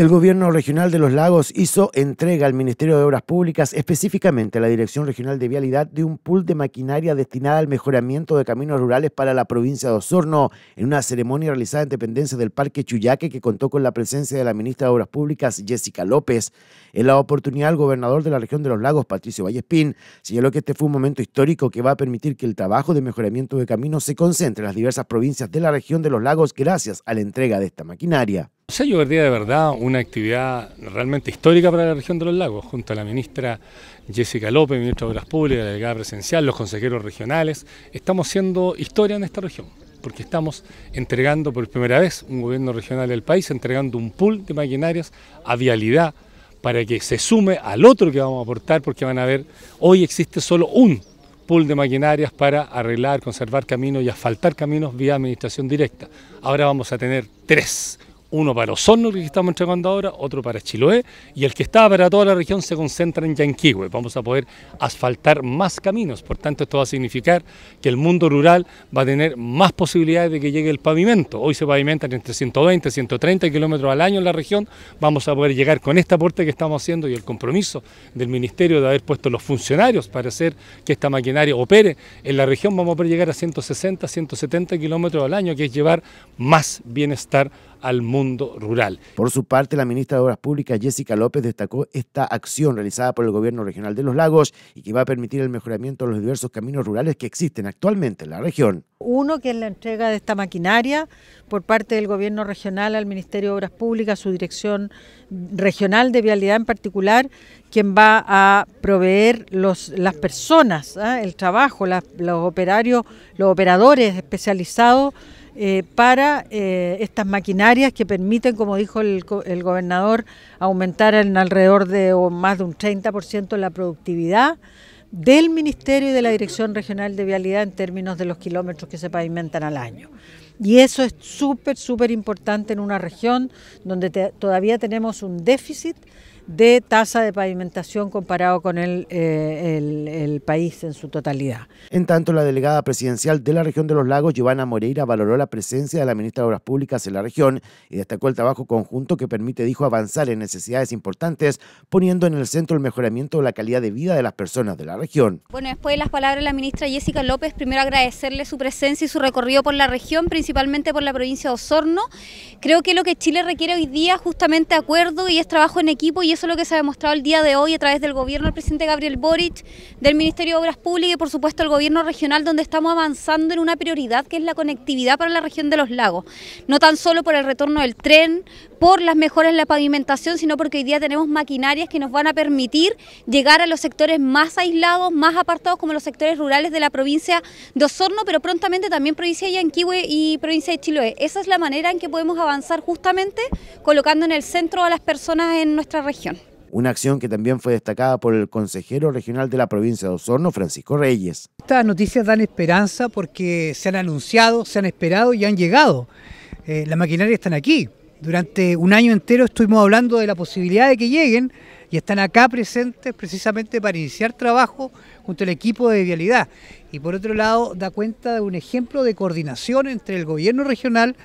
El gobierno regional de Los Lagos hizo entrega al Ministerio de Obras Públicas, específicamente a la Dirección Regional de Vialidad, de un pool de maquinaria destinada al mejoramiento de caminos rurales para la provincia de Osorno, en una ceremonia realizada en dependencia del Parque Chuyaque que contó con la presencia de la ministra de Obras Públicas, Jessica López. En la oportunidad, el gobernador de la región de Los Lagos, Patricio Vallespín, señaló que este fue un momento histórico que va a permitir que el trabajo de mejoramiento de caminos se concentre en las diversas provincias de la región de Los Lagos gracias a la entrega de esta maquinaria yo vería de verdad una actividad realmente histórica para la región de los lagos, junto a la ministra Jessica López, ministra de Obras Públicas, la delegada presencial, los consejeros regionales. Estamos haciendo historia en esta región, porque estamos entregando por primera vez un gobierno regional del país, entregando un pool de maquinarias a vialidad para que se sume al otro que vamos a aportar, porque van a ver, hoy existe solo un pool de maquinarias para arreglar, conservar caminos y asfaltar caminos vía administración directa. Ahora vamos a tener tres uno para Osorno, que estamos entregando ahora, otro para Chiloé, y el que está para toda la región se concentra en Yanquihue. Vamos a poder asfaltar más caminos, por tanto esto va a significar que el mundo rural va a tener más posibilidades de que llegue el pavimento. Hoy se pavimentan entre 120 y 130 kilómetros al año en la región, vamos a poder llegar con este aporte que estamos haciendo y el compromiso del Ministerio de haber puesto los funcionarios para hacer que esta maquinaria opere en la región, vamos a poder llegar a 160, 170 kilómetros al año, que es llevar más bienestar al mundo rural. Por su parte, la ministra de Obras Públicas, Jessica López, destacó esta acción realizada por el Gobierno Regional de los Lagos y que va a permitir el mejoramiento de los diversos caminos rurales que existen actualmente en la región. Uno, que es la entrega de esta maquinaria por parte del Gobierno Regional al Ministerio de Obras Públicas, su dirección regional de vialidad en particular, quien va a proveer las personas, ¿ah? el trabajo, los operarios, los operadores especializados eh, para eh, estas maquinarias que permiten, como dijo el, gobernador, aumentar en alrededor de más de un 30% la productividad del Ministerio y de la Dirección Regional de Vialidad en términos de los kilómetros que se pavimentan al año. Y eso es súper, súper importante en una región donde todavía tenemos un déficit de tasa de pavimentación comparado con eh, el, el, país en su totalidad. En tanto, la delegada presidencial de la región de los lagos, Giovanna Moreira, valoró la presencia de la ministra de Obras Públicas en la región y destacó el trabajo conjunto que permite, dijo, avanzar en necesidades importantes, poniendo en el centro el mejoramiento de la calidad de vida de las personas de la región. Bueno, después de las palabras de la ministra Jessica López, primero agradecerle su presencia y su recorrido por la región, principalmente por la provincia de Osorno. Creo que lo que Chile requiere hoy día justamente acuerdo y es trabajo en equipo y y eso es lo que se ha demostrado el día de hoy a través del gobierno del presidente Gabriel Boric, del Ministerio de Obras Públicas y por supuesto el gobierno regional donde estamos avanzando en una prioridad que es la conectividad para la región de los lagos, no tan solo por el retorno del tren, por las mejoras en la pavimentación, sino porque hoy día tenemos maquinarias que nos van a permitir llegar a los sectores más aislados, más apartados como los sectores rurales de la provincia de Osorno, pero prontamente también provincia de Yanquihue y provincia de Chiloé. Esa es la manera en que podemos avanzar justamente colocando en el centro a las personas en nuestra región. Una acción que también fue destacada por el consejero regional de la provincia de Osorno, Francisco Reyes. Estas noticias dan esperanza porque se han anunciado, se han esperado y han llegado. La eh, las maquinarias están aquí. Durante un año entero estuvimos hablando de la posibilidad de que lleguen y están acá presentes precisamente para iniciar trabajo junto al equipo de vialidad. Y por otro lado, da cuenta de un ejemplo de coordinación entre el gobierno regional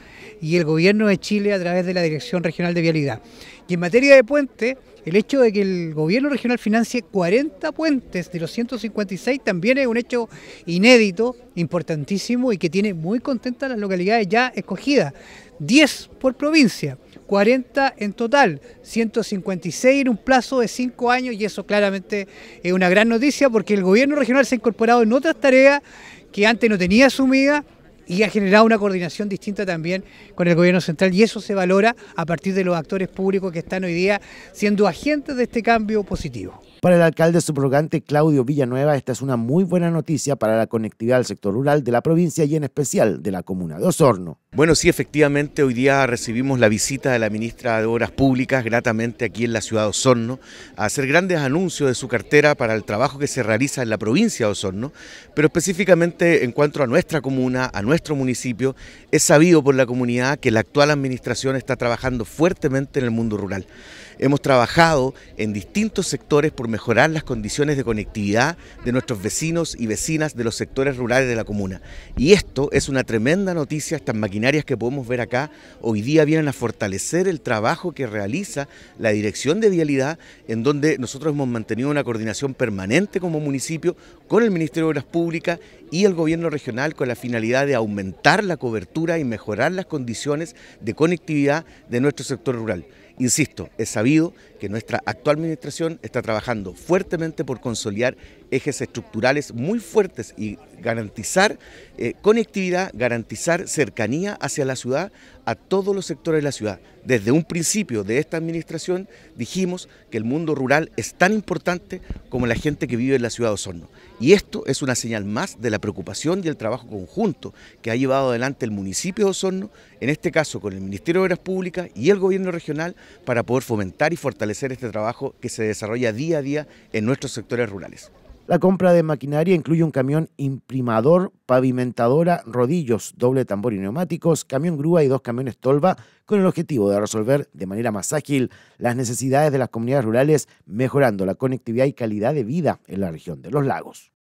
y el gobierno de Chile a través de la Dirección Regional de Vialidad. Y en materia de puentes, el hecho de que el gobierno regional financie 40 puentes de los 156 también es un hecho inédito, importantísimo y que tiene muy contentas las localidades ya escogidas. 10 por provincia, 40 en total, 156 en un plazo de 5 años y eso claramente es una gran noticia porque el gobierno regional se ha incorporado en otras tareas que antes no tenía asumidas y ha generado una coordinación distinta también con el gobierno central y eso se valora a partir de los actores públicos que están hoy día siendo agentes de este cambio positivo. Para el alcalde subrogante Claudio Villanueva, esta es una muy buena noticia para la conectividad del sector rural de la provincia y en especial de la comuna de Osorno. Bueno, sí, efectivamente, hoy día recibimos la visita de la ministra de Obras Públicas, gratamente aquí en la ciudad de Osorno, a hacer grandes anuncios de su cartera para el trabajo que se realiza en la provincia de Osorno, pero específicamente en cuanto a nuestra comuna, a nuestro municipio, es sabido por la comunidad que la actual administración está trabajando fuertemente en el mundo rural. Hemos trabajado en distintos sectores por mejorar las condiciones de conectividad de nuestros vecinos y vecinas de los sectores rurales de la comuna. Y esto es una tremenda noticia, estas maquinarias que podemos ver acá hoy día vienen a fortalecer el trabajo que realiza la Dirección de Vialidad, en donde nosotros hemos mantenido una coordinación permanente como municipio con el Ministerio de Obras Públicas y el Gobierno Regional con la finalidad de aumentar la cobertura y mejorar las condiciones de conectividad de nuestro sector rural. Insisto, es sabido que nuestra actual administración está trabajando fuertemente por consolidar ejes estructurales muy fuertes y garantizar eh, conectividad, garantizar cercanía hacia la ciudad a todos los sectores de la ciudad. Desde un principio de esta administración dijimos que el mundo rural es tan importante como la gente que vive en la ciudad de Osorno. Y esto es una señal más de la preocupación y el trabajo conjunto que ha llevado adelante el municipio de Osorno, en este caso con el Ministerio de Obras Públicas y el gobierno regional, para poder fomentar y fortalecer este trabajo que se desarrolla día a día en nuestros sectores rurales. La compra de maquinaria incluye un camión imprimador, pavimentadora, rodillos, doble tambor y neumáticos, camión grúa y dos camiones tolva, con el objetivo de resolver de manera más ágil las necesidades de las comunidades rurales, mejorando la conectividad y calidad de vida en la región de los lagos.